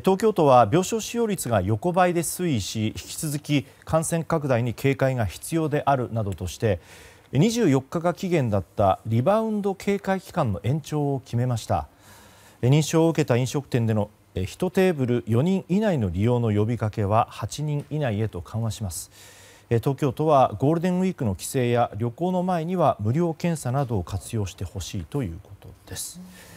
東京都は病床使用率が横ばいで推移し引き続き感染拡大に警戒が必要であるなどとして24日が期限だったリバウンド警戒期間の延長を決めました認証を受けた飲食店での1テーブル4人以内の利用の呼びかけは8人以内へと緩和します東京都はゴールデンウィークの帰省や旅行の前には無料検査などを活用してほしいということです。うん